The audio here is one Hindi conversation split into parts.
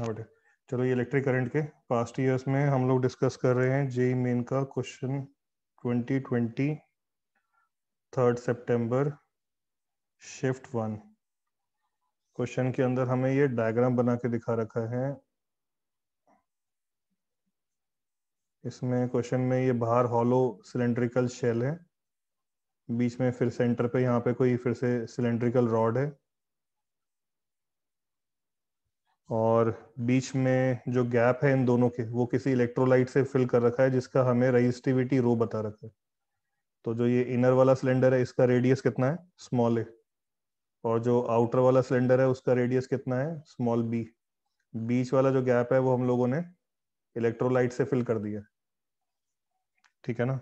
हाँ बेटे चलो ये इलेक्ट्रिक करंट के पास्ट ईयर्स में हम लोग डिस्कस कर रहे हैं जेई मेन का क्वेश्चन 2020 थर्ड सितंबर शिफ्ट वन क्वेश्चन के अंदर हमें ये डायग्राम बना के दिखा रखा है इसमें क्वेश्चन में ये बाहर हॉलो सिलेंड्रिकल शेल है बीच में फिर सेंटर पे यहाँ पे कोई फिर से सिलेंड्रिकल रॉड है और बीच में जो गैप है इन दोनों के वो किसी इलेक्ट्रोलाइट से फिल कर रखा है जिसका हमें रजिस्टिविटी रो बता रखा है तो जो ये इनर वाला सिलेंडर है इसका रेडियस कितना है स्मॉल ए और जो आउटर वाला सिलेंडर है उसका रेडियस कितना है स्मॉल बी बीच वाला जो गैप है वो हम लोगों ने इलेक्ट्रोलाइट से फिल कर दिया ठीक है ना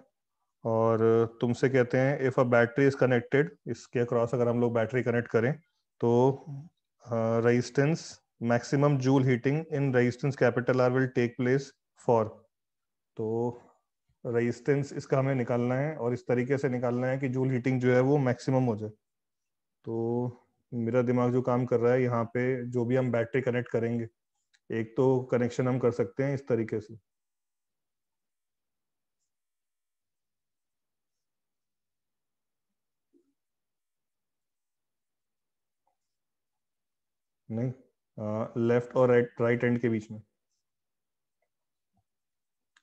और तुमसे कहते हैं if a battery is connected इसके अक्रॉस अगर हम लोग बैटरी कनेक्ट करें तो रजिस्टेंस हाँ, maximum joule heating in resistance capital R will take place for तो रेजिस्टेंस इसका हमें निकालना है और इस तरीके से निकालना है कि जूल हीटिंग जो है वो मैक्सिमम हो जाए तो मेरा दिमाग जो काम कर रहा है यहाँ पे जो भी हम बैटरी कनेक्ट करेंगे एक तो कनेक्शन हम कर सकते हैं इस तरीके से लेफ्ट और राइट राइट एंड के बीच में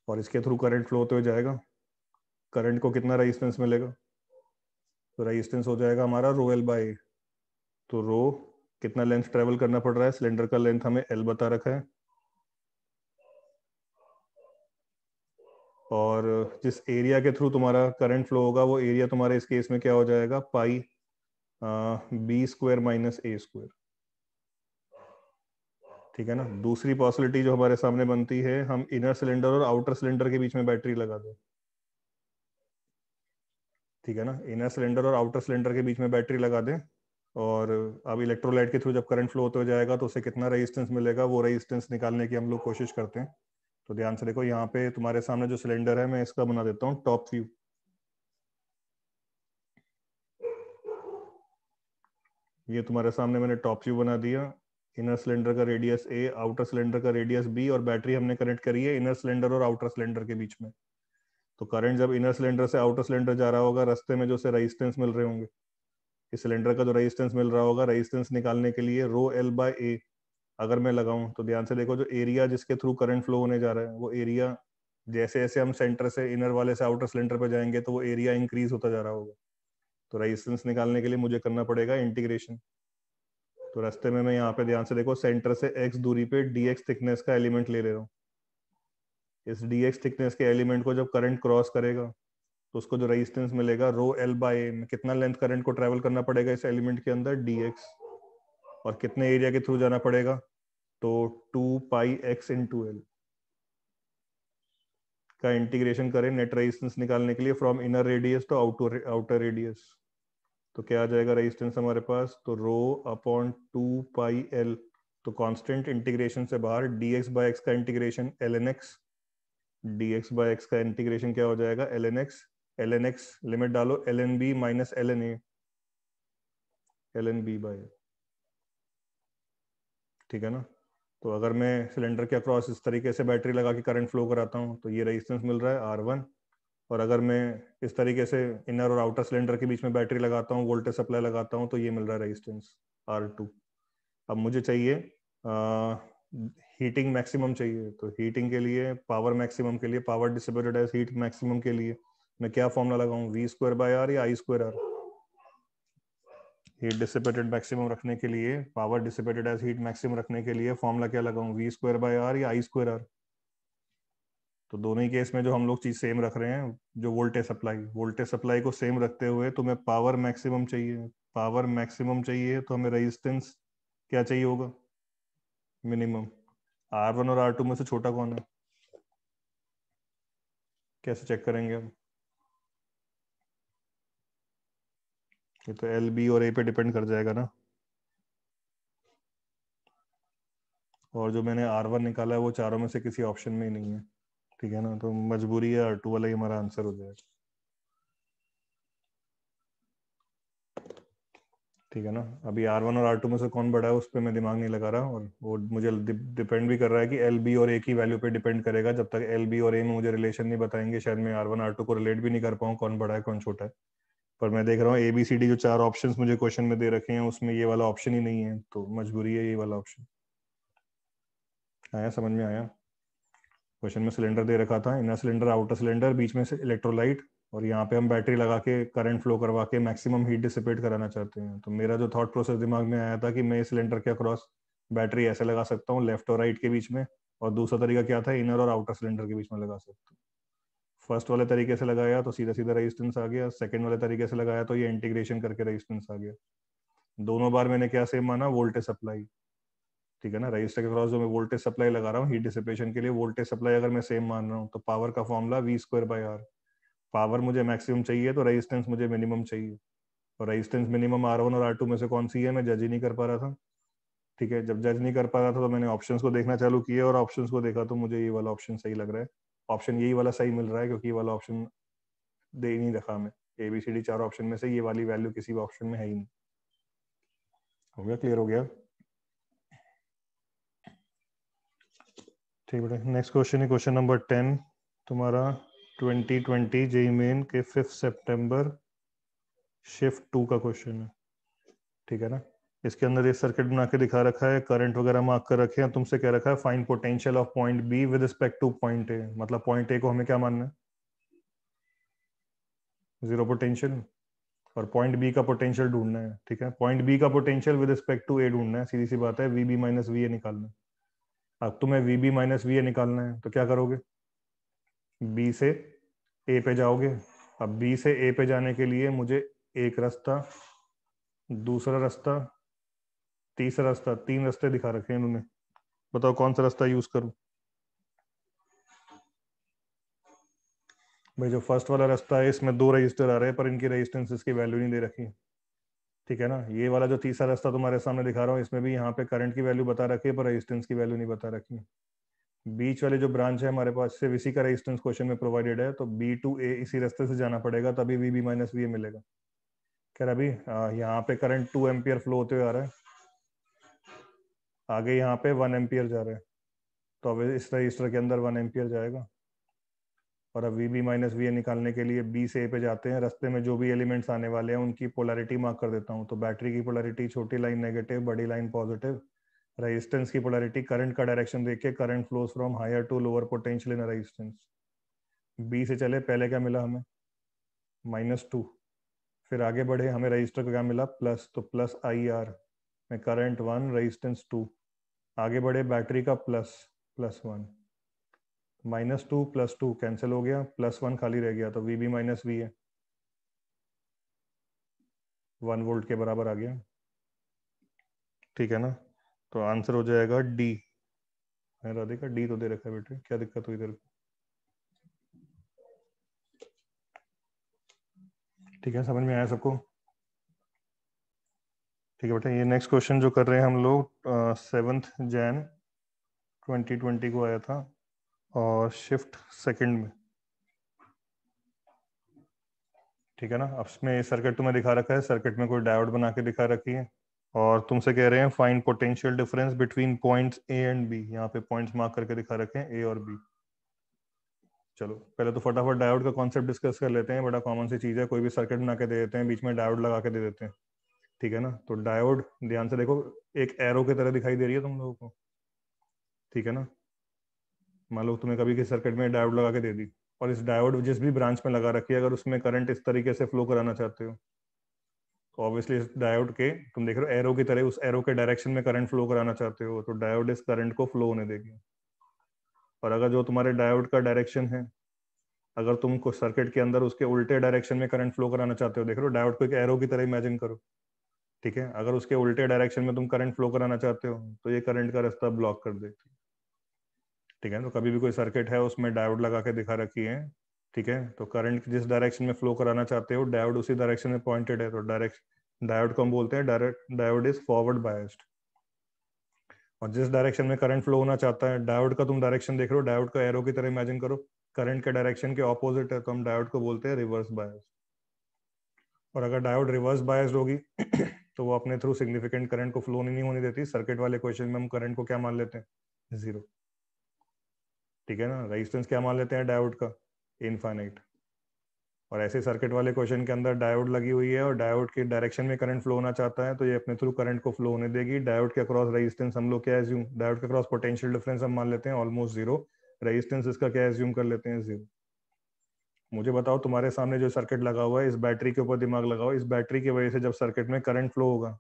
और इसके थ्रू करंट फ्लो होते हुए जाएगा करंट को कितना रेजिस्टेंस मिलेगा तो रेजिस्टेंस हो जाएगा हमारा रो एल बाई तो रो कितना लेंथ ट्रेवल करना पड़ रहा है सिलेंडर का लेंथ हमें एल बता रखा है और जिस एरिया के थ्रू तुम्हारा करंट फ्लो होगा वो एरिया तुम्हारे इस केस में क्या हो जाएगा pi B square minus A square ठीक है ना दूसरी पॉसिबिलिटी जो हमारे सामने बनती है हम इनर सिलेंडर और आउटर सिलेंडर के बीच में बैटरी लगा दें ठीक है ना इनर सिलेंडर और आउटर सिलेंडर के बीच में बैटरी लगा दें और अब इलेक्ट्रोलाइट के थ्रू जब करंट फ्लो होते हो जाएगा तो उसे कितना रेजिस्टेंस मिलेगा वो रेजिस्टेंस निकालने की हम लोग कोशिश करते हैं तो ध्यान से देखो यहाँ पे तुम्हारे सामने जो सिलेंडर है मैं इसका बना देता हूँ टॉप व्यू ये तुम्हारे सामने मैंने टॉप व्यू बना दिया इनर सिलेंडर का रेडियस ए आउटर सिलेंडर का रेडियस बी और बैटरी हमने कनेक्ट करी है इनर सिलेंडर और आउटर सिलेंडर के बीच में तो करंट जब इनर सिलेंडर से आउटर सिलेंडर जा रहा होगा रास्ते में जो से रेजिस्टेंस मिल रहे होंगे इस सिलेंडर का जो रेजिस्टेंस मिल रहा होगा रेजिस्टेंस निकालने के लिए रो एल बाय ए अगर मैं लगाऊं तो ध्यान से देखो जो एरिया जिसके थ्रू करंट फ्लो होने जा रहा है वो एरिया जैसे जैसे हम सेंटर से इनर वाले से आउटर सिलेंडर पर जाएंगे तो वो एरिया इंक्रीज होता जा रहा होगा तो रेजिस्टेंस निकालने के लिए मुझे करना पड़ेगा इंटीग्रेशन तो रास्ते में मैं यहाँ पे ध्यान से देखो सेंटर से एक्स दूरी पे डी थिकनेस का एलिमेंट ले ले रहा हूँ इस डी थिकनेस के एलिमेंट को जब करंट क्रॉस करेगा तो उसको जो रेजिस्टेंस मिलेगा रो एल बाय में कितना लेंथ करंट को ट्रेवल करना पड़ेगा इस एलिमेंट के अंदर डी और कितने एरिया के थ्रू जाना पड़ेगा तो two pi X into L का इंटीग्रेशन करें नेट रेजिस्टेंस निकालने के लिए from inner radius to outer outer radius तो क्या आ जाएगा रेजिस्टेंस हमारे पास तो rho upon two pi L तो कांस्टेंट इंटीग्रेशन से बाहर डी एक्स बाय एक्स का integration L N X D X by X का इंटीग्रेशन क्या हो जाएगा L N X L N X limit डालो L N B minus L N A L N B by ठीक है ना तो अगर मैं सिलेंडर के अक्रॉस इस तरीके से बैटरी लगा के करंट फ्लो कराता हूँ तो ये रेजिस्टेंस मिल रहा है आर वन और अगर मैं इस तरीके से इनर और आउटर सिलेंडर के बीच में बैटरी लगाता हूँ वोल्टेज सप्लाई लगाता हूँ तो ये मिल रहा है रेजिस्टेंस आर टू अब मुझे चाहिए आ, हीटिंग मैक्सिमम चाहिए तो हीटिंग के लिए पावर मैक्सिमम के लिए power distributed as heat maximum के लिए मैं क्या फॉर्मूला लगाऊं वी स्क्वायर बाय आर या I square R heat dissipated maximum रखने के लिए power dissipated as heat maximum रखने के लिए फॉर्मूला क्या लगाऊं वी स्क्वायर बाय आर या आई स्क्वायर आर तो दोनों ही केस में जो हम लोग चीज सेम रख रहे हैं जो वोल्टेज सप्लाई वोल्टेज सप्लाई को सेम रखते हुए तो हमें पावर मैक्सिमम चाहिए पावर मैक्सिमम चाहिए तो हमें रेजिस्टेंस क्या चाहिए होगा मिनिमम आर वन और आर टू में से छोटा कौन है कैसे चेक करेंगे हम ये तो एल बी और ए पे डिपेंड कर जाएगा ना और जो मैंने आर वन निकाला है वो चारों में से किसी ऑप्शन में ही नहीं है ठीक है ना तो मजबूरी है आर टू वाला ही हमारा आंसर हो जाएगा ठीक है ना अभी आर वन और आर टू में से कौन बड़ा है उस पर मैं दिमाग नहीं लगा रहा और वो मुझे डिपेंड भी कर रहा है कि एल बी और ए की वैल्यू पे डिपेंड करेगा जब तक एल बी और ए में मुझे रिलेशन नहीं बताएंगे शायद मैं आर वन आर टू को रिलेट भी नहीं कर पाऊँ कौन बड़ा है कौन छोटा है पर मैं देख रहा हूँ ए बी सी डी जो चार ऑप्शन मुझे क्वेश्चन में दे रखे हैं उसमें ये वाला ऑप्शन ही नहीं है तो मजबूरी है ये वाला ऑप्शन आया समझ में आया क्वेश्चन में सिलेंडर दे रखा था इनर सिलेंडर आउटर सिलेंडर बीच में से इलेक्ट्रोलाइट और यहाँ पे हम बैटरी लगा के करंट फ्लो करवा के मैक्सिमम हीट डिसिपेट कराना चाहते हैं तो मेरा जो थॉट प्रोसेस दिमाग में आया था कि मैं सिलेंडर के अक्रॉस बैटरी ऐसे लगा सकता हूँ लेफ्ट और राइट के बीच में और दूसरा तरीका क्या था इनर और आउटर सिलेंडर के बीच में लगा सकता हूँ फर्स्ट वाले तरीके से लगाया तो सीधा सीधा रेजिस्टेंस आ गया सेकंड वाले तरीके से लगाया तो ये इंटीग्रेशन करके रेजिस्टेंस आ गया दोनों बार मैंने क्या सेम माना वोल्टेज सप्लाई ठीक है ना रजिस्टर के क्रॉस जो मैं वोल्टेज सप्लाई लगा रहा हूँ हीट डिसिपेशन के लिए वोल्टेज सप्लाई अगर मैं सेम मान रहा हूँ तो पावर का formula V square by R power मुझे मैक्सिमम चाहिए तो रेजिस्टेंस मुझे मिनिमम चाहिए और रेजिस्टेंस मिनिमम आर वन और आर टू में से कौन सी है मैं जज ही नहीं कर पा रहा था ठीक है जब जज नहीं कर पा रहा था तो मैंने ऑप्शंस को देखना चालू किया और ऑप्शंस को देखा तो मुझे ये वाला ऑप्शन सही लग रहा है ऑप्शन यही वाला सही मिल रहा है क्योंकि ये वाला ऑप्शन दे नहीं रखा मैं ए बी सी डी चार ऑप्शन में से ये वाली वैल्यू किसी भी ऑप्शन में है ही नहीं हो गया क्लियर हो गया ठीक बेटा नेक्स्ट क्वेश्चन है क्वेश्चन नंबर टेन तुम्हारा 2020 जेई मेन के फिफ्थ सितंबर शिफ्ट टू का क्वेश्चन है ठीक है ना इसके अंदर ये सर्किट बना के दिखा रखा है करंट वगैरह मार्क कर रखे हैं तुमसे कह रखा है find potential of point B with respect to point A मतलब पॉइंट ए को हमें क्या मानना है जीरो पोटेंशियल और पॉइंट बी का पोटेंशियल ढूंढना है ठीक है पॉइंट बी का potential with respect to A ढूंढना है सीधी सी बात है V B minus V A निकालना है अब तुम्हें V B minus V A निकालना है तो क्या करोगे बी से ए पे जाओगे अब बी से ए पे जाने के लिए मुझे एक रास्ता दूसरा रास्ता तीसरा रास्ता तीन रास्ते दिखा रखे हैं इन्होंने बताओ कौन सा रास्ता यूज करूं भाई जो फर्स्ट वाला रास्ता है इसमें दो रजिस्टर आ रहे हैं पर इनकी रजिस्टेंस की वैल्यू नहीं दे रखी है ठीक है ना ये वाला जो तीसरा रास्ता तुम्हारे सामने दिखा रहा हूँ इसमें भी यहाँ पे करंट की वैल्यू बता रखी है पर रेजिस्टेंस की वैल्यू नहीं बता रखी बीच वाले जो ब्रांच है हमारे पास सिर्फ इसी का रेजिस्टेंस क्वेश्चन में प्रोवाइडेड है तो बी टू ए इसी रास्ते से जाना पड़ेगा तभी V B minus V A मिलेगा रहा अभी यहाँ पे करंट टू एम्पियर फ्लो होते हुए आ रहा है आगे यहाँ पे वन एम्पियर जा रहा है तो अब इस रजिस्टर के अंदर वन एम्पियर जाएगा और अब V B minus V A निकालने के लिए बी से ए पे जाते हैं रस्ते में जो भी एलिमेंट्स आने वाले हैं उनकी पोलैरिटी मार्क कर देता हूँ तो बैटरी की पोलैरिटी छोटी लाइन नेगेटिव बड़ी लाइन पॉजिटिव रेजिस्टेंस की पोलैरिटी करंट का डायरेक्शन देख के current flows from higher to lower potential in resistance B से चले पहले क्या मिला हमें माइनस टू फिर आगे बढ़े हमें रजिस्टर का क्या मिला प्लस तो प्लस आई आर में करंट वन रजिस्टेंस टू आगे बढ़े बैटरी का plus plus one minus two plus two cancel हो गया प्लस वन खाली रह गया तो वी बी माइनस वी है वन वोल्ट के बराबर आ गया ठीक है ना तो आंसर हो जाएगा डी है राधिका डी तो दे रखा है बेटे क्या दिक्कत हुई तेरे को ठीक है समझ में आया सबको ठीक है बेटा ये नेक्स्ट क्वेश्चन जो कर रहे हैं हम लोग सेवन्थ जैन 2020 को आया था और शिफ्ट सेकंड में ठीक है ना अब इसमें सर्किट तुम्हें दिखा रखा है सर्किट में कोई डायोड बना के दिखा रखी है और तुमसे कह रहे हैं find potential difference between points A and B यहाँ पे पॉइंट्स मार्क करके दिखा रखे हैं ए और बी चलो पहले तो फटाफट डायोड का कॉन्सेप्ट डिस्कस कर लेते हैं बड़ा कॉमन सी चीज है कोई भी सर्किट बना के दे देते हैं बीच में डायोड लगा के दे देते हैं ठीक है ना तो डायोड ध्यान से देखो एक एरो की तरह दिखाई दे रही है तुम लोगों को ठीक है ना मान लो तुम्हें कभी किसी सर्किट में डायोड लगा के दे दी और इस डायोड जिस भी ब्रांच में लगा रखी है अगर उसमें करंट इस तरीके से फ्लो कराना चाहते हो तो ऑब्वियसली इस डायोड के तुम देख रहे हो एरो की तरह उस एरो के डायरेक्शन में करंट फ्लो कराना चाहते हो तो डायोड इस करंट को फ्लो होने देगी और अगर जो तुम्हारे डायोड का डायरेक्शन है अगर तुम कुछ सर्किट के अंदर उसके उल्टे डायरेक्शन में करंट फ्लो कराना चाहते हो देख रहे हो डायोड को एक एरो की तरह इमेजिन करो ठीक है अगर उसके उल्टे डायरेक्शन में तुम करंट फ्लो कराना चाहते हो तो ये करंट का रास्ता ब्लॉक कर देती है ठीक है तो कभी भी कोई सर्किट है उसमें डायोड लगा के दिखा रखी है ठीक है तो करंट जिस डायरेक्शन में फ्लो कराना चाहते हो डायोड उसी डायरेक्शन में पॉइंटेड है तो डायरेक्ट डायोड को हम बोलते हैं direct diode is forward biased और जिस डायरेक्शन में करंट फ्लो होना चाहता है डायोड का तुम डायरेक्शन देख रहे हो डायोड का एरो की तरह इमेजिन करो करंट के डायरेक्शन के ऑपोजिट है तो हम डायोड को बोलते हैं रिवर्स बायस्ड और अगर डायोड रिवर्स बायस्ड होगी तो वो अपने थ्रू सिग्निफिकेंट करंट को फ्लो नहीं होने देती सर्किट वाले क्वेश्चन में हम करंट को क्या मान लेते हैं जीरो ठीक है ना रेजिस्टेंस क्या मान लेते हैं डायोड का इनफाइनाइट और ऐसे सर्किट वाले क्वेश्चन के अंदर डायोड लगी हुई है और डायोड के डायरेक्शन में करंट फ्लो होना चाहता है तो ये अपने थ्रू करंट को फ्लो होने देगी डायोड के अक्रॉस रेजिस्टेंस हम लोग क्या एज्यूम डायोड के अक्रॉस पोटेंशियल डिफरेंस हम मान लेते हैं ऑलमोस्ट जीरो रेजिस्टेंस इसका क्या एज्यूम कर लेते हैं जीरो मुझे बताओ तुम्हारे सामने जो सर्किट लगा हुआ है इस बैटरी के ऊपर दिमाग लगाओ इस बैटरी की वजह से जब सर्किट में करंट फ्लो होगा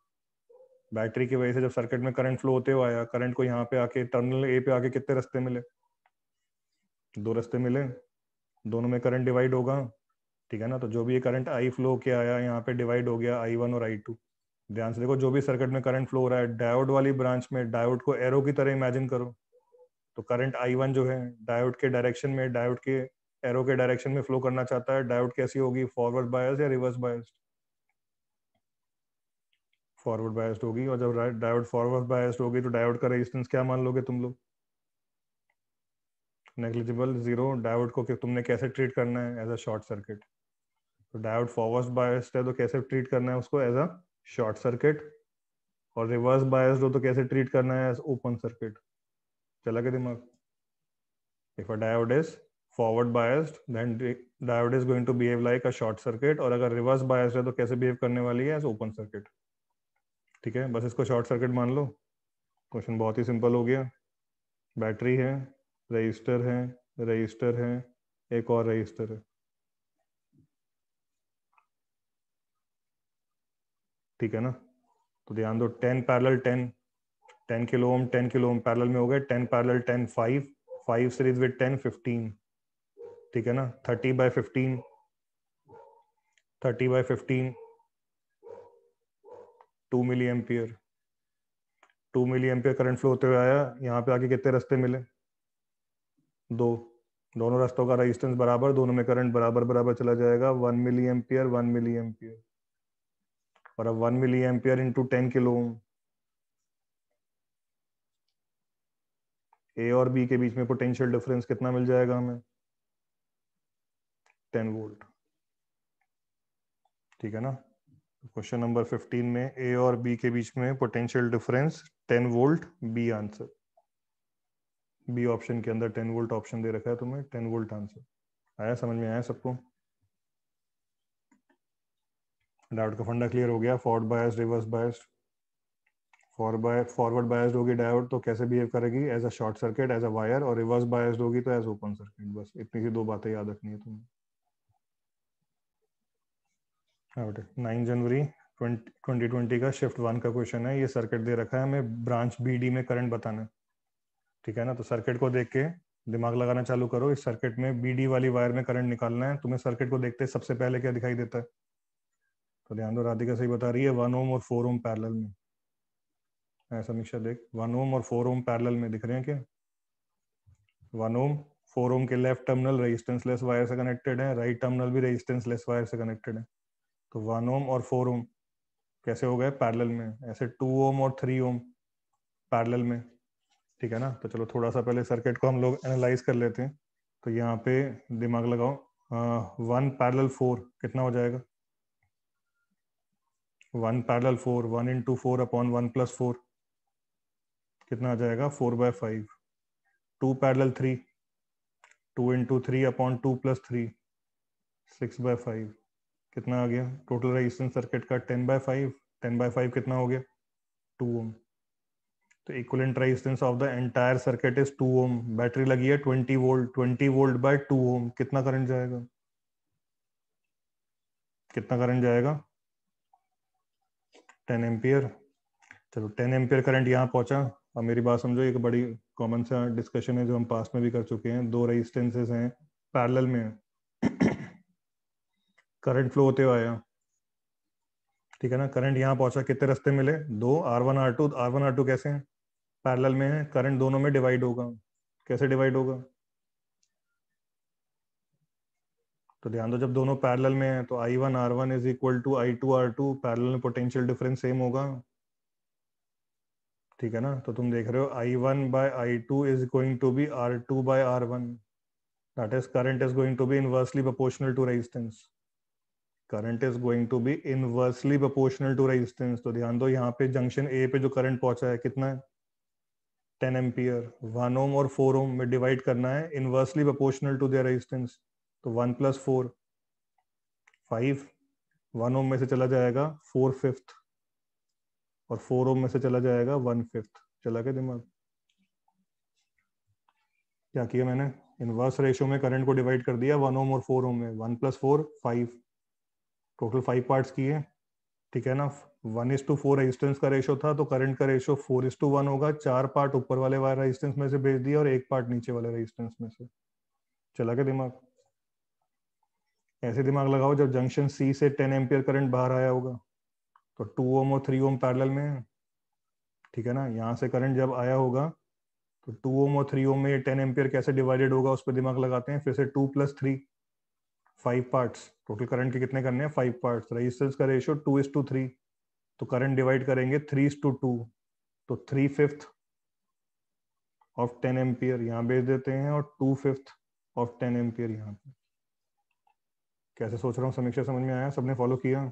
बैटरी की वजह से जब सर्किट में करंट फ्लो होते हुए आया करंट को यहाँ पे आके टर्मिनल ए पे आके कितने रस्ते मिले दो रास्ते मिले दोनों में करंट डिवाइड होगा ठीक है ना तो जो भी ये करंट आई फ्लो के आया यहाँ पे डिवाइड हो गया आई वन और आई टू ध्यान से देखो जो भी सर्किट में करंट फ्लो हो रहा है डायोड वाली ब्रांच में डायोड को एरो की तरह इमेजिन करो तो करंट आई वन जो है डायोड के डायरेक्शन में डायोड के एरो के डायरेक्शन में फ्लो करना चाहता है डायोड कैसी होगी फॉरवर्ड बायस या रिवर्स बायस फॉरवर्ड बायस्ड होगी और जब डायोड फॉरवर्ड बायस्ड होगी तो डायोड का रेजिस्टेंस क्या मान लोगे तुम लोग नेग्लिजिबल जीरो डायोड को कि तुमने कैसे ट्रीट करना है एज अ शॉर्ट सर्किट तो डायोड फॉरवर्ड बायस्ड है तो कैसे ट्रीट करना है उसको एज अ शॉर्ट सर्किट और रिवर्स बायस्ड हो तो कैसे ट्रीट करना है एज ओपन सर्किट चला के दिमाग if a diode is forward biased then diode is going to behave like a short circuit और अगर रिवर्स बायस्ड है तो कैसे बिहेव करने वाली है एज ओपन सर्किट ठीक है बस इसको शॉर्ट सर्किट मान लो क्वेश्चन बहुत ही सिंपल हो गया बैटरी है रजिस्टर है रजिस्टर है एक और रजिस्टर है ठीक है ना तो ध्यान दो ten parallel ten ten kilo ohm ten kilo ohm parallel में हो गए ten parallel ten five five series with ten fifteen ठीक है ना thirty by fifteen thirty by fifteen two milliampere two milliampere current flow होते हुए आया यहाँ पे आके कितने रस्ते मिले दो दोनों रास्तों का रेजिस्टेंस बराबर दोनों में करंट बराबर बराबर चला जाएगा one milliampere one milliampere और अब one milliampere into ten kilo A और बी के बीच में पोटेंशियल डिफरेंस कितना मिल जाएगा हमें टेन वोल्ट ठीक है ना क्वेश्चन नंबर फिफ्टीन में ए और बी के बीच में potential difference ten volt B answer B option के अंदर टेन वोल्ट ऑप्शन दे रखा है तुम्हें टेन वोल्ट आंसर आया समझ में आया सबको डायोड का फंडा क्लियर हो गया forward bias reverse bias forward bias होगी डायोड तो कैसे बिहेव करेगी as a short circuit as a wire और रिवर्स बायस होगी तो एज ओपन सर्किट बस इतनी सी दो बातें याद रखनी है तुम्हें नाइन जनवरी ट्वेंटी ट्वेंटी का शिफ्ट वन का क्वेश्चन है ये सर्किट दे रखा है हमें ब्रांच बी डी में करंट बताना है ठीक है ना तो सर्किट को देख के दिमाग लगाना चालू करो इस सर्किट में बीडी वाली वायर में करंट निकालना है तुम्हें सर्किट को देखते सबसे पहले क्या दिखाई देता है तो ध्यान दो राधिका सही बता रही है वन ओम और फोर ओम पैरल में हाँ, समीक्षा देख वन ओम और फोर ओम पैरल में दिख रहे हैं क्या वन ओम फोर ओम के left terminal resistance less wire से कनेक्टेड है राइट टर्मिनल भी रेजिस्टेंस लेस वायर से कनेक्टेड है तो वन ओम और फोर ओम कैसे हो गए पैरल में ऐसे टू ओम और थ्री ओम पैरल में ठीक है ना तो चलो थोड़ा सा पहले सर्किट को हम लोग एनालाइज कर लेते हैं तो यहाँ पे दिमाग लगाओ वन पैरल फोर कितना हो जाएगा one parallel four one into four upon one plus four कितना आ जाएगा four by five two parallel three two into three upon two plus three six by five कितना आ गया टोटल रेजिस्टेंस सर्किट का ten by five ten by five कितना हो गया टू ओम तो equivalent resistance of the entire circuit is 2 ohm battery लगी है 20 वोल्ट 20 वोल्ट बाय 2 ओम कितना करंट जाएगा कितना करंट जाएगा 10 एम्पियर चलो 10 एम्पियर करंट यहाँ पहुंचा अब मेरी बात समझो एक बड़ी कॉमन सा डिस्कशन है जो हम पास में भी कर चुके हैं दो रेजिस्टेंसेस हैं पैरेलल में करंट फ्लो होते हुए आया ठीक है ना करंट यहाँ पहुंचा कितने रास्ते मिले दो R one R two R one R two कैसे हैं पैरेलल में है करंट दोनों में डिवाइड होगा कैसे डिवाइड होगा तो ध्यान दो जब दोनों पैरेलल में है तो I one R one is equal to I two R two parallel में पोटेंशियल डिफरेंस सेम होगा ठीक है ना तो तुम देख रहे हो I one by I two is going to be R two by R one that is current is going to be inversely proportional to resistance current is going to be inversely proportional to resistance तो ध्यान दो यहाँ पे जंक्शन ए पे जो करंट पहुंचा है कितना है 10 एम्पियर वन ओम और फोर ओम में डिवाइड करना है inversely proportional to their resistance तो one plus four five one ohm में से चला जाएगा फोर फिफ्थ और फोर ओम में से चला जाएगा वन फिफ्थ चला के दिमाग क्या किया मैंने इनवर्स रेशियो में करंट को डिवाइड कर दिया वन ओम और फोर ओम में one plus four five total five parts किए ठीक है ना one is to four resistance का रेशो था तो करंट का ratio four is to one होगा चार पार्ट ऊपर वाले वायर रेजिस्टेंस में से भेज दिया और एक पार्ट नीचे वाले रेजिस्टेंस में से चला गया दिमाग ऐसे दिमाग लगाओ जब जंक्शन सी से टेन एम्पियर करंट बाहर आया होगा तो टू ओम और थ्री ओम पैरल में है ठीक है ना यहाँ से करंट जब आया होगा तो टू ओम और थ्री ओम में टेन एम्पियर कैसे डिवाइडेड होगा उस पर दिमाग लगाते हैं फिर से two plus three five parts total current के कितने करने हैं फाइव पार्ट्स रजिस्टेंस का ratio two is to three तो करंट डिवाइड करेंगे थ्री टू टू तो three fifth of ten ampere यहां भेज देते हैं और two fifth of ten ampere यहां पे कैसे सोच रहा हूँ समीक्षा समझ में आया सबने फॉलो किया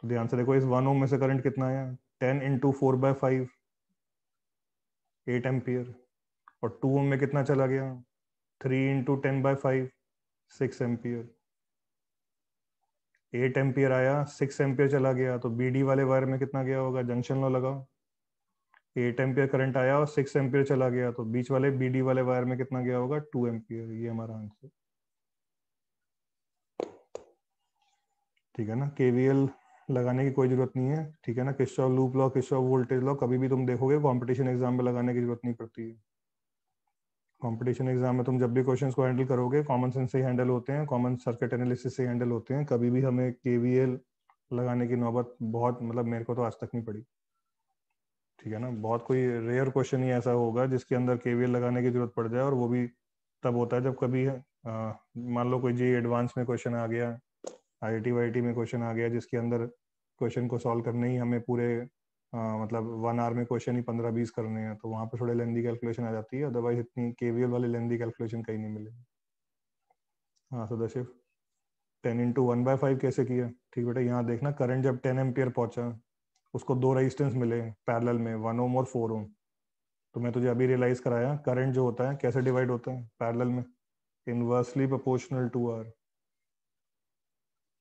तो ध्यान से देखो इस वन ओम में से करंट कितना आया ten into four by five eight ampere और टू ओम में कितना चला गया three into ten by five six ampere eight ampere आया सिक्स एम्पियर चला गया तो बीडी वाले वायर में कितना गया होगा जंक्शन लो लगाओ एट एम्पियर करंट आया और सिक्स एम्पियर चला गया तो बीच वाले बीडी वाले वायर में कितना गया होगा टू एम्पियर ये हमारा आंसर ठीक है ना केवीएल लगाने की कोई जरूरत नहीं है ठीक है ना Kirchhoff loop law Kirchhoff voltage law कभी भी तुम देखोगे कंपटीशन एग्जाम में लगाने की जरूरत नहीं पड़ती है कंपटीशन एग्जाम में तुम जब भी क्वेश्चंस को हैंडल करोगे कॉमन सेंस से हैंडल होते हैं कॉमन सर्किट एनालिसिस से हैंडल होते हैं कभी भी हमें केवीएल लगाने की नौबत बहुत मतलब मेरे को तो आज तक नहीं पड़ी ठीक है ना बहुत कोई रेयर क्वेश्चन ही ऐसा होगा जिसके अंदर केवीएल लगाने की जरूरत पड़ जाए और वो भी तब होता है जब कभी मान लो कोई जी एडवांस में क्वेश्चन आ गया आई आई में क्वेश्चन आ गया जिसके अंदर क्वेश्चन को सॉल्व करने ही हमें पूरे मतलब वन आवर में क्वेश्चन ही पंद्रह बीस करने हैं तो वहाँ पर थोड़े लेंदी कैलकुलेशन आ जाती है अदरवाइज इतनी केवीएल वाली लेंदी कैलकुलेशन कहीं नहीं मिलेगी हाँ Sadashiv ten into one by five कैसे किया ठीक बेटा यहाँ देखना करंट जब टेन एम्पियर पहुंचा उसको दो रेजिस्टेंस मिले पैरेलल में वन ओम और फोर ओम तो मैं तुझे अभी रियलाइज कराया करंट जो होता है कैसे डिवाइड होता है पैरेलल में इनवर्सली प्रोपोर्शनल टू आर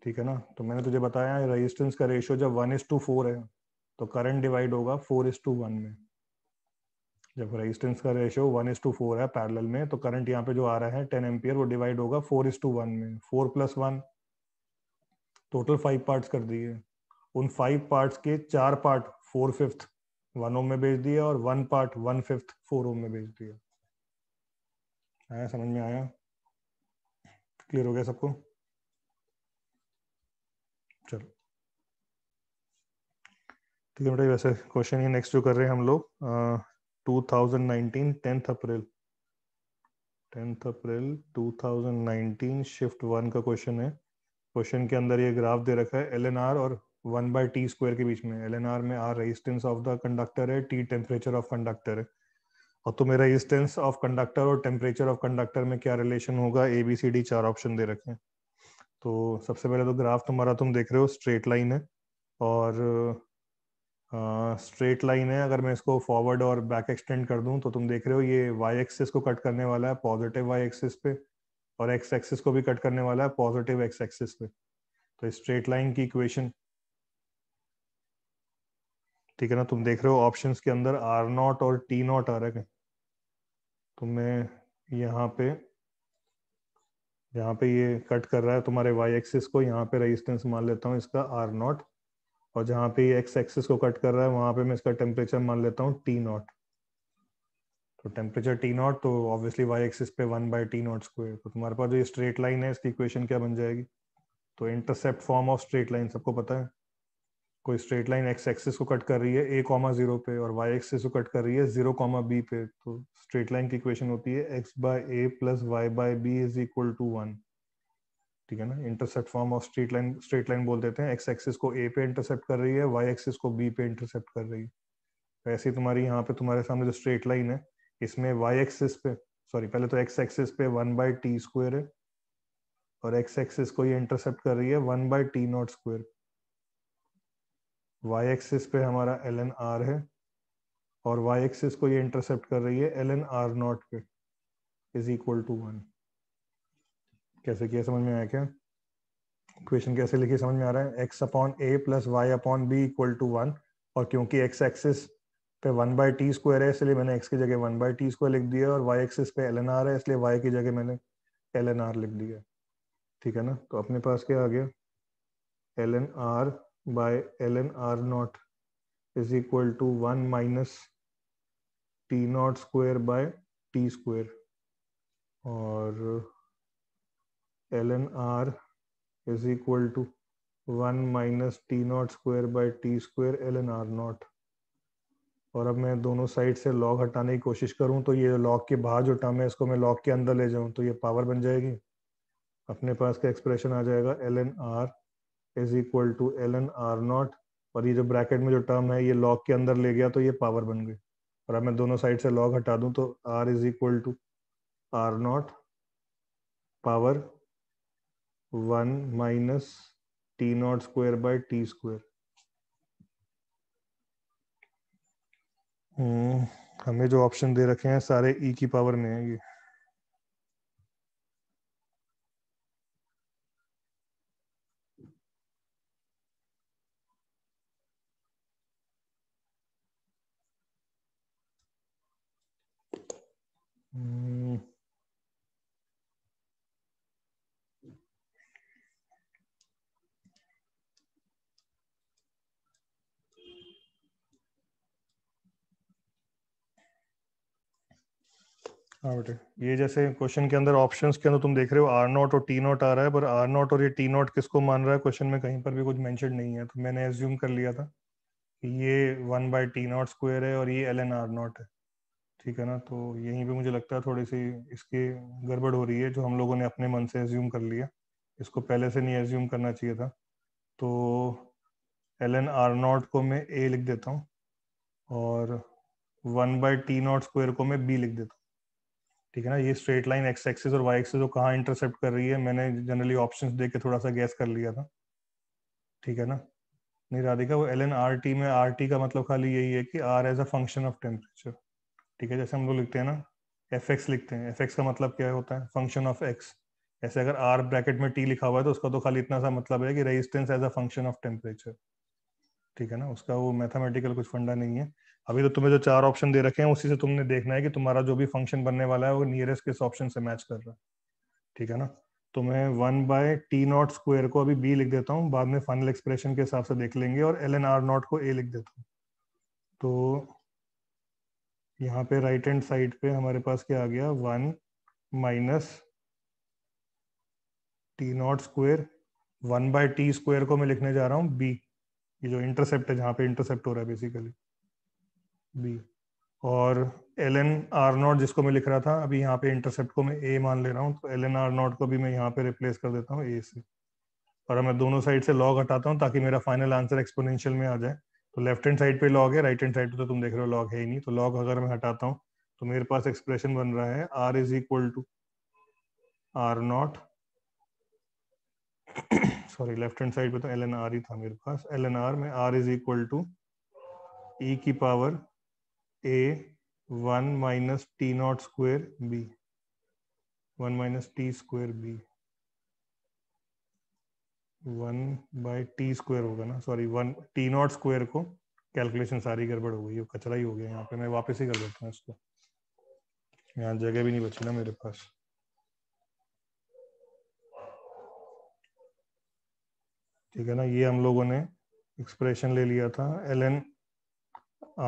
ठीक है ना तो मैंने तुझे बताया रेजिस्टेंस का रेशियो जब वन इज टू फोर है तो करंट डिवाइड होगा फोर इज टू वन में जब रेजिस्टेंस का ratio one is to four है पैरेलल में तो करंट यहाँ पे जो आ रहा है टेन एम्पियर वो डिवाइड होगा फोर इज टू वन में four plus one total five part कर दिए उन फाइव पार्ट के चार part four fifth one ohm में भेज दिया और one part one fifth four ohm में भेज दिया आया समझ में आया क्लियर हो गया सबको चलो ठीक है बेटा वैसे क्वेश्चन ये नेक्स्ट जो कर रहे हैं हम लोग two thousand nineteen tenth April tenth April two thousand nineteen shift one का क्वेश्चन है क्वेश्चन के अंदर ये ग्राफ दे रखा है एल एन आर और वन बाय टी स्क्वायर के बीच में एल एन आर में R resistance of the conductor है टी टेम्परेचर ऑफ कंडक्टर है और तो मेरा रेजिस्टेंस ऑफ कंडक्टर और टेम्परेचर ऑफ कंडक्टर में क्या रिलेशन होगा ए बी सी डी चार ऑप्शन दे रखे हैं तो सबसे पहले तो ग्राफ तुम्हारा तुम देख रहे हो स्ट्रेट लाइन है और स्ट्रेट लाइन है अगर मैं इसको फॉरवर्ड और बैक एक्सटेंड कर दूं तो तुम देख रहे हो ये वाई एक्सिस को कट करने वाला है पॉजिटिव वाई एक्सिस पे और एक्स एक्सिस को भी कट करने वाला है पॉजिटिव एक्स एक्सिस पे तो स्ट्रेट लाइन की इक्वेशन ठीक है ना तुम देख रहे हो ऑप्शन के अंदर आर नॉट और टी नॉट आ रहे हैं तो मैं यहाँ पे यहाँ पे ये कट कर रहा है तुम्हारे वाई एक्सिस को यहाँ पे रेजिस्टेंस मान लेता हूँ इसका आर नॉट और जहां पे एक्स एक्सिस को कट कर रहा है वहां पे मैं इसका टेम्परेचर मान लेता हूँ टी नॉट तो टेम्परेचर टी नॉट तो ऑब्वियसली वाई एक्सिस पे one by T naught square तो तुम्हारे पास जो ये स्ट्रेट लाइन है इसकी इक्वेशन क्या बन जाएगी तो intercept form of straight line सबको पता है कोई स्ट्रेट लाइन एक्स एक्सिस को कट कर रही है ए कॉमा जीरो पे और वाई एक्सिस को कट कर रही है जीरो कॉमा बी पे तो स्ट्रेट लाइन की इक्वेशन होती है X by A plus Y by B is equal to one ठीक है ना intercept form of straight line straight line बोल देते हैं एक्स एक्सिस को ए पे इंटरसेप्ट कर रही है वाई एक्सिस को बी पे इंटरसेप्ट कर रही है तो ऐसे तुम्हारी यहाँ पे तुम्हारे सामने जो स्ट्रेट लाइन है इसमें वाई एक्सिस पे सॉरी पहले तो एक्स एक्सिस पे वन बाय टी स्क्वेयर है और एक्स एक्सिस को ये इंटरसेप्ट कर रही है one by T naught square Y axis पे हमारा एल एन आर है और वाई एक्सिस को ये इंटरसेप्ट कर रही है एल एन आर नॉट पे इज इक्वल टू वन कैसे किया समझ में आया क्या क्वेश्चन कैसे लिखिए समझ में आ रहा है X upon A plus Y upon B equal to one और क्योंकि एक्स एक्सिस पे वन बाई टी स्क्वायर है इसलिए मैंने एक्स की जगह वन बाई टी स्क्वायर लिख दिया और वाई एक्सिस पे एल एन आर है इसलिए वाई की जगह मैंने एल एन आर लिख दिया ठीक है ना तो अपने पास क्या आ गया L N R by L N R naught is equal to one minus T naught square by T square और ln r is equal to 1 minus T naught square by T square L N R naught और अब मैं दोनों साइड से लॉग हटाने की कोशिश करूं तो ये लॉग के बाहर जो टर्म है इसको मैं लॉग के अंदर ले जाऊं तो ये पावर बन जाएगी अपने पास का एक्सप्रेशन आ जाएगा L N R is equal to L N R naught और ये जो ब्रैकेट में जो टर्म है ये लॉग के अंदर ले गया तो ये पावर बन गई और अब मैं दोनों साइड से लॉग हटा दूं तो R is equal to R naught power one minus T naught square by T square hmm, हमें जो ऑप्शन दे रखे हैं सारे ई e की पावर में है ये हाँ बेटे ये जैसे क्वेश्चन के अंदर ऑप्शंस के अंदर तुम देख रहे हो आर नॉट और टी नॉट आ रहा है पर आर नॉट और ये टी नॉट किसको मान रहा है क्वेश्चन में कहीं पर भी कुछ मेंशन नहीं है तो मैंने एज्यूम कर लिया था कि ये one by T naught square है और ये एल एन आर नॉट है ठीक है ना तो यहीं पे मुझे लगता है थोड़ी सी इसकी गड़बड़ हो रही है जो हम लोगों ने अपने मन से एज्यूम कर लिया इसको पहले से नहीं एज्यूम करना चाहिए था तो एल एन आर नॉट को मैं ए लिख देता हूँ और one by T naught square को मैं बी लिख देता हूँ ठीक है ना ये स्ट्रेट लाइन एक्स एक्सिस और वाई एक्सिस कहाँ इंटरसेप्ट कर रही है मैंने जनरली ऑप्शन देख के थोड़ा सा गैस कर लिया था ठीक है ना नहीं राधिका वो एल एन आर टी में आर टी का मतलब खाली यही है कि R as a function of temperature ठीक है जैसे हम लोग लिखते हैं ना एफ एक्स लिखते हैं एफ एक्स का मतलब क्या होता है फंक्शन ऑफ एक्स ऐसे अगर आर ब्रैकेट में टी लिखा हुआ है तो उसका तो खाली इतना सा मतलब है कि resistance as a function of temperature ठीक है ना उसका वो मैथमेटिकल कुछ फंडा नहीं है अभी तो तुम्हें जो चार ऑप्शन दे रखे हैं उसी से तुमने देखना है कि तुम्हारा जो भी फंक्शन बनने वाला है वो नियरेस्ट किस ऑप्शन से मैच कर रहा है ठीक है ना तो मैं one by T naught square को अभी बी लिख देता हूँ बाद में फाइनल एक्सप्रेशन के हिसाब से देख लेंगे और एल एन आर नॉट को ए लिख देता हूँ तो यहाँ पे राइट हैंड साइड पे हमारे पास क्या आ गया one minus T naught square one by T square को मैं लिखने जा रहा हूँ बी ये जो इंटरसेप्ट है जहाँ पे इंटरसेप्ट हो रहा है बेसिकली बी और एल एन आर नॉट जिसको मैं लिख रहा था अभी यहाँ पे इंटरसेप्ट को मैं ए मान ले रहा हूँ तो एल एन आर नॉट को भी मैं यहाँ पे रिप्लेस कर देता हूँ ए से और मैं दोनों साइड से लॉग हटाता हूँ ताकि मेरा फाइनल आंसर एक्सपोनेंशियल में आ जाए तो लेफ्ट हैंड साइड पे लॉग है राइट हैंड साइड पे तो तुम देख रहे हो लॉग है ही नहीं तो लॉग अगर मैं हटाता हूँ तो मेरे पास एक्सप्रेशन बन रहा है R is equal to R naught sorry left hand side पे तो एल एन आर ही था मेरे पास एल एन आर में R is equal to e की power a 1 minus t naught square b 1 minus t square b 1 by T square होगा ना sorry one t naught square को कैलकुलेशन सारी गड़बड़ हो गई कचरा ही हो गया यहाँ पे मैं वापस ही कर देता हूँ इसको यहाँ जगह भी नहीं बची ना मेरे पास ठीक है ना ये हम लोगों ने एक्सप्रेशन ले लिया था एल एन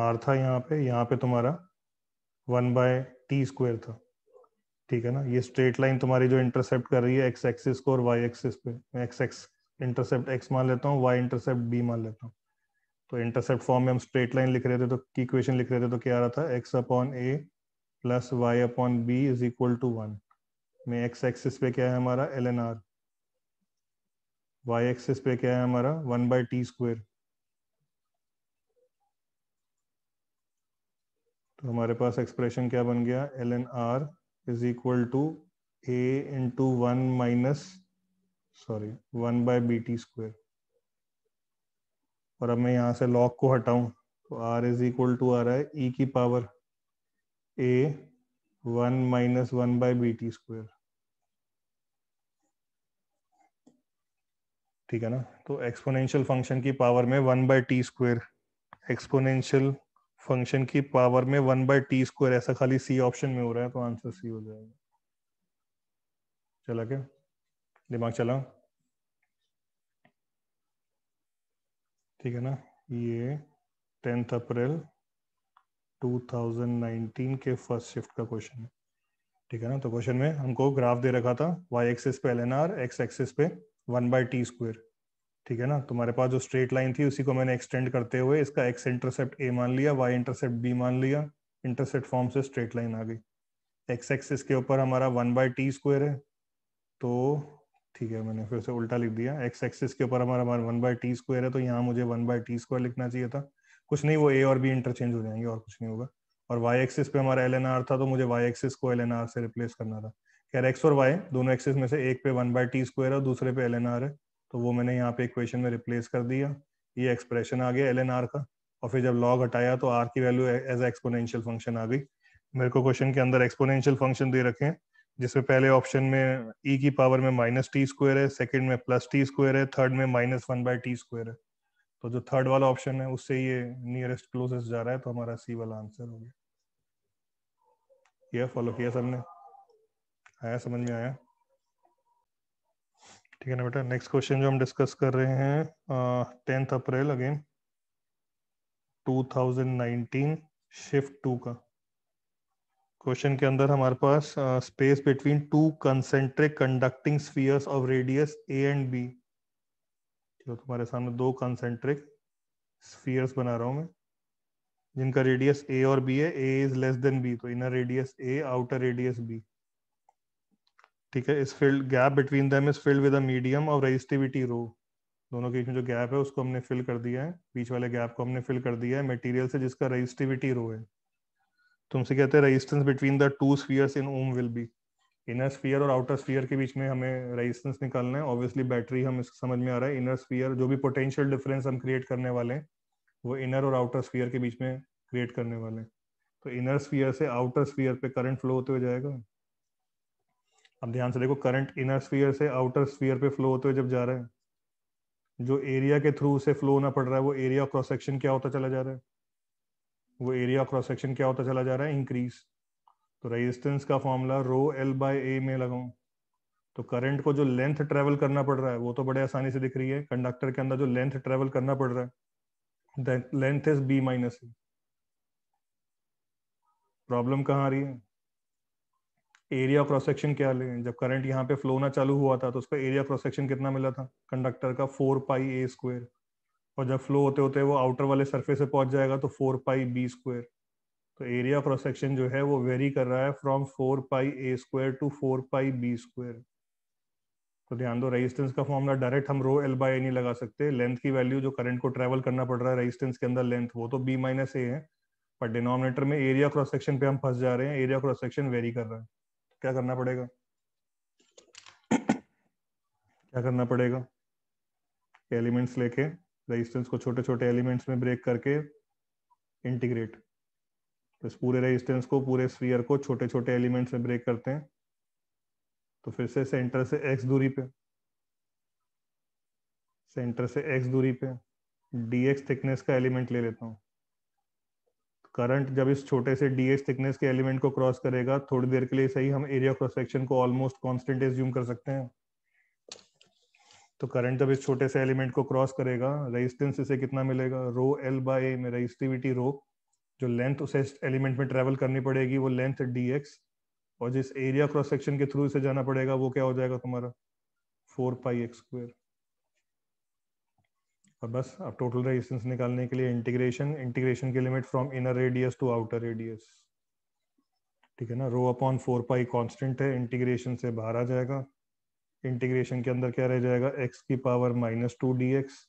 आर था यहाँ पे यहाँ पे तुम्हारा वन बाय टी स्क्वेयर था ठीक है ना ये स्ट्रेट लाइन तुम्हारी जो इंटरसेप्ट कर रही है एक्स एक्सिस को और वाई एक्सिस पे मैं एक्स एक्स इंटरसेप्ट एक्स मान लेता हूँ वाई इंटरसेप्ट बी मान लेता हूँ तो इंटरसेप्ट फॉर्म में हम स्ट्रेट लाइन लिख रहे थे तो की इक्वेशन लिख रहे थे तो क्या आ रहा था x upon A plus Y upon b is equal to one में एक्स एक्सिस पे क्या है हमारा L N R y axis पे क्या है हमारा वन बाई टी स्क्वेयर तो हमारे पास एक्सप्रेशन क्या बन गया L N R is equal to a into one minus sorry one by b t square और अब मैं यहां से लॉग को हटाऊं तो आर इज इक्वल टू आ रहा है ई e की power a one minus one by b t square ठीक है ना तो एक्सपोनेंशियल फंक्शन की पावर में one by T square exponential function की पावर में वन बाय टी स्क्वायर ऐसा खाली सी ऑप्शन में हो रहा है तो आंसर सी हो जाएगा चला क्या दिमाग चला ठीक है ना ये टेंथ अप्रैल 2019 के फर्स्ट शिफ्ट का क्वेश्चन है ठीक है ना तो क्वेश्चन में हमको ग्राफ दे रखा था वाई एक्सिस पे L N R x axis पे वन बाय टी स्क्वायर ठीक है ना तुम्हारे पास जो स्ट्रेट लाइन थी उसी को मैंने एक्सटेंड करते हुए इसका एक्स इंटरसेप्ट ए मान लिया वाई इंटरसेप्ट बी मान लिया इंटरसेप्ट फॉर्म से स्ट्रेट लाइन आ गई एक्स एक्सिस के ऊपर हमारा वन बाई टी स्क्वेयर है तो ठीक है मैंने फिर से उल्टा लिख दिया एक्स एक्सिस के ऊपर हमारा वन बाय टी स्क्वेयर है तो यहाँ मुझे वन बाय टी स्क्वायर लिखना चाहिए था कुछ नहीं वो ए और बी इंटरचेंज हो जाएंगे और कुछ नहीं होगा और वाई एक्सिस पे हमारा एल एन आर था तो मुझे वाई एक्सिस को एल एन आर से रिप्लेस करना था खैर एक्स और वाई दोनों एक्सिस में से एक पे वन बाई टी स्क्वायर है और दूसरे पे एल एन आर है तो वो मैंने यहाँ पे इक्वेशन में रिप्लेस कर दिया ये एक्सप्रेशन आ गया एल एन आर का और फिर जब लॉग हटाया तो आर की वैल्यू एज एक्सपोनेंशियल फंक्शन आ गई मेरे को क्वेश्चन के अंदर एक्सपोनेंशियल फंक्शन दे रखे हैं जिसमें पहले ऑप्शन में ई e की पावर में माइनस टी स्क्वायर है सेकंड में प्लस टी स्क्वायर है थर्ड में minus one by T square है तो जो थर्ड वाला ऑप्शन है उससे ये नियरेस्ट क्लोजेस्ट जा रहा है तो हमारा सी वाला आंसर हो गया ये फॉलो किया सबने आया समझ में आया ठीक है ना बेटा नेक्स्ट क्वेश्चन जो हम डिस्कस कर रहे हैं tenth April again 2019 shift two का क्वेश्चन के अंदर हमारे पास space between two concentric conducting spheres of radius a and b जो तुम्हारे सामने दो कंसेंट्रिक स्फीयर्स बना रहा हूं मैं जिनका रेडियस ए और बी है a is less than b तो इनर रेडियस ए आउटर रेडियस बी ठीक है इस field gap between them is filled with medium और रजिस्टिविटी रो दोनों के बीच में जो गैप है उसको हमने फिल कर दिया है बीच वाले गैप को हमने फिल कर दिया है मटेरियल से जिसका रजिस्टिविटी रो है तुमसे तो कहते हैं resistance between the two spheres in ohm will be inner sphere और आउटर स्फीयर के बीच में हमें रेजिस्टेंस निकालना है ऑब्वियसली बैटरी हम इसको समझ में आ रहा है इनर स्फीयर जो भी पोटेंशियल डिफरेंस हम क्रिएट करने वाले हैं वो इनर और आउटर स्फीयर के बीच में क्रिएट करने वाले हैं तो इनर स्फीयर से आउटर स्फीयर पे करंट फ्लो होते हुए जाएगा अब ध्यान से देखो करंट इनर स्फीयर से आउटर स्फीयर पे फ्लो होते हुए जब जा रहे हैं जो एरिया के थ्रू उसे फ्लो होना पड़ रहा है वो एरिया क्रॉस सेक्शन क्या होता चला जा रहा है वो एरिया क्रॉस सेक्शन क्या होता चला जा रहा है इंक्रीज तो रेजिस्टेंस का formula rho L by a में लगाऊं तो करंट को जो लेंथ ट्रेवल करना पड़ रहा है वो तो बड़े आसानी से दिख रही है कंडक्टर के अंदर जो लेंथ ट्रेवल करना पड़ रहा है length is b minus problem कहाँ आ रही है एरिया क्रॉस सेक्शन क्या लें जब करंट यहाँ पे फ्लो होना चालू हुआ था तो उसका एरिया क्रॉस सेक्शन कितना मिला था कंडक्टर का फोर पाई ए स्क्वेयर और जब फ्लो होते होते वो आउटर वाले सरफेस से पहुंच जाएगा तो फोर पाई बी स्क्वेयर तो एरिया क्रॉस सेक्शन जो है वो वेरी कर रहा है from four pi a square to four pi B square तो ध्यान दो रेजिस्टेंस का फॉर्मला डायरेक्ट हम रो एल बाई ए नहीं लगा सकते लेंथ की वैल्यू जो करंट को ट्रेवल करना पड़ रहा है रेजिस्टेंस के अंदर लेंथ वो तो बी माइनस ए है पर डिनोमिनेटर में एरिया क्रॉस सेक्शन पे हम फंस जा रहे हैं एरिया क्रॉस सेक्शन वेरी कर रहा है क्या करना पड़ेगा क्या करना पड़ेगा एलिमेंट्स लेके रेजिस्टेंस को छोटे छोटे एलिमेंट्स में ब्रेक करके इंटीग्रेट तो इस पूरे रेजिस्टेंस को पूरे स्फीयर को छोटे छोटे एलिमेंट्स में ब्रेक करते हैं तो फिर से सेंटर से एक्स दूरी पे सेंटर से एक्स दूरी पे डी एक्स थिकनेस का एलिमेंट ले लेता हूँ करंट जब इस छोटे से एस थिकनेस के एलिमेंट को क्रॉस करेगा थोड़ी देर के लिए सही हम एरिया क्रॉस सेक्शन को ऑलमोस्ट कॉन्स्टेंट एज्यूम कर सकते हैं तो करंट जब इस छोटे से एलिमेंट को क्रॉस करेगा रेजिस्टेंस इसे कितना मिलेगा रो एल बाय ए में रेजिस्टिविटी रो जो लेंथ उसे एलिमेंट में ट्रेवल करनी पड़ेगी वो लेंथ डी एक्स और जिस एरिया क्रॉस सेक्शन के थ्रू इसे जाना पड़ेगा वो क्या हो जाएगा तुम्हारा फोर पाई एक्स स्क्वायर और बस अब टोटल रेजिस्टेंस निकालने के लिए इंटीग्रेशन इंटीग्रेशन की limit from inner radius to outer radius ठीक है ना rho upon four pi constant है इंटीग्रेशन से बाहर आ जाएगा इंटीग्रेशन के अंदर क्या रह जाएगा एक्स की power minus two d x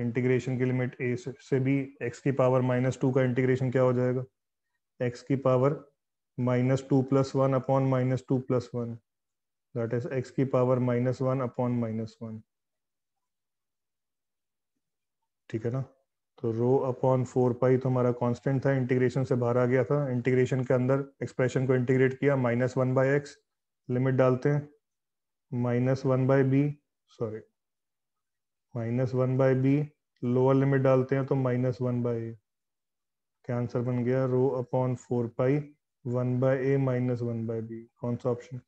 integration की लिमिट ए से भी एक्स की पावर माइनस टू का इंटीग्रेशन क्या हो जाएगा एक्स की power minus two plus one upon minus two plus one that is x की power minus one upon minus one ठीक है ना तो रो अपॉन फोर पाई तो हमारा कांस्टेंट था इंटीग्रेशन से बाहर आ गया था इंटीग्रेशन के अंदर एक्सप्रेशन को इंटीग्रेट किया minus one by x limit डालते हैं minus one by b sorry minus one by b lower limit डालते हैं तो माइनस वन बाई ए क्या आंसर बन गया rho upon four pi one by a minus one by b कौन सा ऑप्शन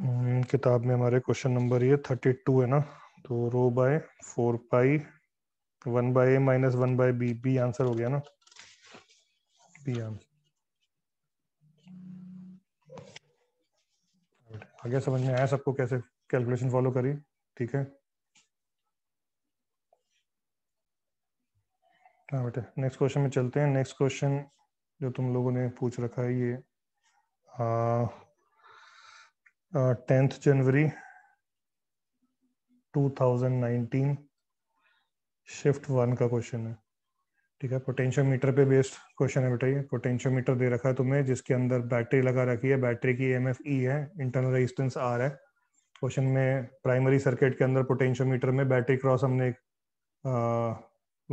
हम्म, किताब में हमारे क्वेश्चन नंबर ये थर्टी टू है ना तो rho by four pi one by a minus one by b b answer हो गया ना बी आंसर आगे समझ में आया सबको कैसे कैलकुलेशन फॉलो करी ठीक है हाँ बेटे नेक्स्ट क्वेश्चन में चलते हैं नेक्स्ट क्वेश्चन जो तुम लोगों ने पूछ रखा है ये टेंथ जनवरी 2019 शिफ्ट वन का क्वेश्चन है ठीक है मीटर पे बेस्ड क्वेश्चन है बेटा ये मीटर दे रखा है तुम्हें जिसके अंदर बैटरी लगा रखी है बैटरी की एम एफ ई है इंटरनल रेजिस्टेंस आर है क्वेश्चन में प्राइमरी सर्किट के अंदर मीटर में बैटरी क्रॉस हमने एक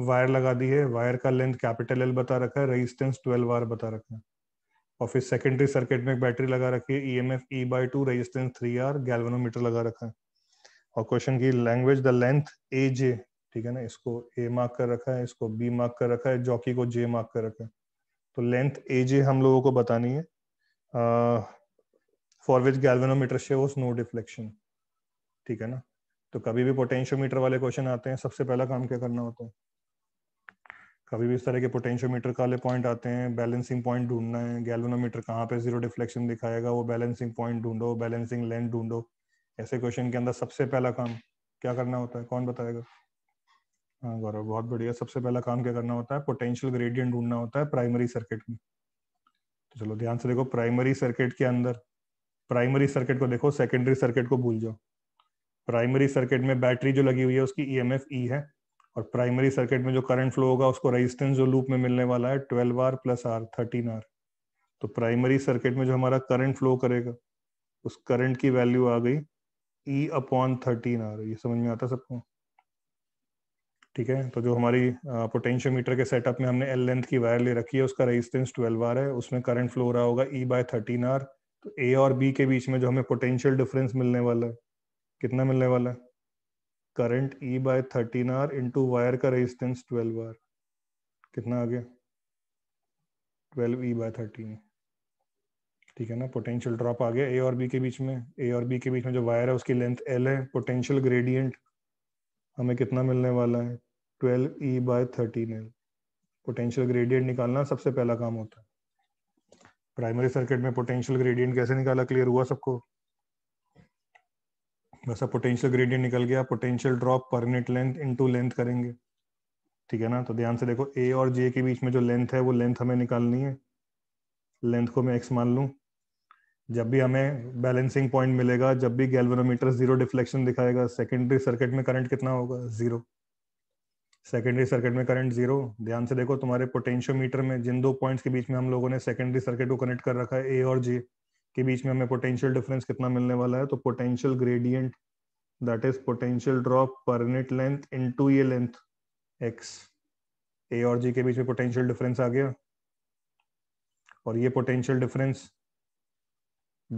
वायर uh, लगा दी है वायर का लेंथ कैपिटल एल बता रखा है रेजिस्टेंस ट्वेल्व आर बता रखा है और फिर सेकेंडरी सर्किट में एक बैटरी लगा रखी है E M F E by two resistance three R galvanometer लगा रखा है और क्वेश्चन की language the length A J ठीक है ना इसको ए मार्क कर रखा है इसको बी मार्क कर रखा है जॉकी को जे मार्क कर रखा है तो लेंथ ए जे हम लोगों को बतानी है for which galvanometer shows was no deflection ठीक है ना तो कभी भी पोटेंशियोमीटर वाले क्वेश्चन आते हैं सबसे पहला काम क्या करना होता है कभी भी इस तरह के पोटेंशियोमीटर के वाले पॉइंट आते हैं बैलेंसिंग पॉइंट ढूंढना है गैल्वेनोमीटर कहाँ पे जीरो डिफ्लेक्शन दिखाएगा वो बैलेंसिंग पॉइंट ढूंढो बैलेंसिंग लेंथ ढूंढो ऐसे क्वेश्चन के अंदर सबसे पहला काम क्या करना होता है कौन बताएगा हाँ गौरव बहुत बढ़िया सबसे पहला काम क्या करना होता है पोटेंशियल ग्रेडियंट ढूंढना होता है प्राइमरी सर्किट में तो चलो ध्यान से देखो प्राइमरी सर्किट के अंदर प्राइमरी सर्किट को देखो सेकेंडरी सर्किट को भूल जाओ प्राइमरी सर्किट में बैटरी जो लगी हुई है उसकी ई एम एफ ई है और प्राइमरी सर्किट में जो करंट फ्लो होगा उसको रेजिस्टेंस जो लूप में मिलने वाला है twelve R plus R thirteen R तो प्राइमरी सर्किट में जो हमारा करंट फ्लो करेगा उस करंट की वैल्यू आ गई ई अपॉन थर्टीन आर ये समझ में आता सबको ठीक है तो जो हमारी मीटर के सेटअप में हमने एल लेंथ की वायर ले रखी है उसका रेजिस्टेंस ट्वेल्व आर है उसमें करंट फ्लो रहा होगा ई बाय थर्टीन आर तो ए और बी के बीच में जो हमें पोटेंशियल डिफरेंस मिलने वाला है कितना मिलने वाला है current E by thirteen R into wire का रेजिस्टेंस ट्वेल्व आर कितना आ गया ट्वेल्व ई बाय थर्टीन ठीक है ना पोटेंशियल ड्रॉप आ गया ए और बी के बीच में ए और बी के बीच में जो वायर है उसकी लेंथ एल है पोटेंशियल ग्रेडियंट हमें कितना मिलने वाला है twelve E by thirteen L potential gradient निकालना सबसे पहला काम होता है प्राइमरी सर्किट में पोटेंशियल ग्रेडियंट कैसे निकाला क्लियर हुआ सबको वैसा पोटेंशियल ग्रेडियंट निकल गया potential drop per unit length into length करेंगे ठीक है ना तो ध्यान से देखो ए और जे के बीच में जो लेंथ है वो लेंथ हमें निकालनी है लेंथ को मैं एक्स मान लूँ जब भी हमें बैलेंसिंग पॉइंट मिलेगा जब भी गैल्वेनोमीटर जीरो डिफ्लेक्शन दिखाएगा सेकेंडरी सर्किट में करंट कितना होगा जीरो सेकेंडरी सर्किट में करंट जीरो ध्यान से देखो तुम्हारे पोटेंशियोमीटर में जिन दो पॉइंट्स के बीच में हम लोगों ने सेकेंडरी सर्किट को कनेक्ट कर रखा है ए और जे के बीच में हमें पोटेंशियल डिफरेंस कितना मिलने वाला है तो potential gradient that is potential drop per unit length into ये लेंथ एक्स ए और जी के बीच में पोटेंशियल डिफरेंस आ गया और ये पोटेंशियल डिफरेंस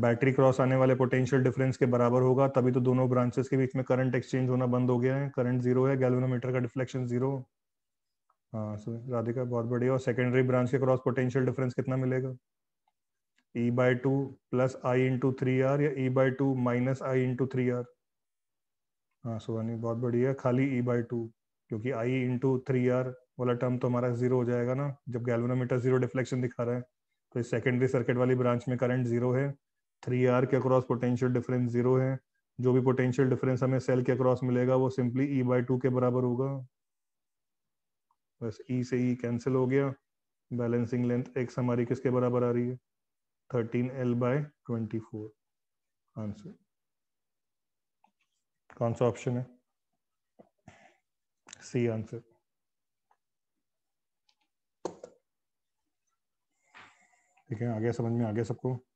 बैटरी क्रॉस आने वाले पोटेंशियल डिफरेंस के बराबर होगा तभी तो दोनों ब्रांचेस के बीच में करंट एक्सचेंज होना बंद हो गया है करंट जीरो है गैल्वेनोमीटर का डिफ्लेक्शन जीरो हाँ सो राधिका बहुत बढ़िया और सेकेंडरी ब्रांच के क्रॉस पोटेंशियल डिफरेंस कितना मिलेगा e e by two plus I into three R या e e by two minus I into three R हाँ सुवानी बहुत बढ़िया खाली ई बाई टू क्योंकि आई इंटू थ्री आर वाला टर्म तो हमारा जीरो हो जाएगा ना जब गैल्वेनोमीटर जीरो डिफ्लेक्शन दिखा रहा है तो इस सेकेंडरी सर्किट वाली ब्रांच में करंट जीरो है थ्री आर के अक्रॉस पोटेंशियल डिफरेंस जीरो है जो भी पोटेंशियल डिफरेंस हमें सेल के अक्रॉस मिलेगा वो सिंपली ई बाई टू के बराबर होगा बस ई e से ई e कैंसिल हो गया बैलेंसिंग लेंथ एक्स हमारी किसके बराबर आ रही है एल बाय by 24 आंसर कौन सा ऑप्शन है सी आंसर ठीक है आगे समझ में आ गया सबको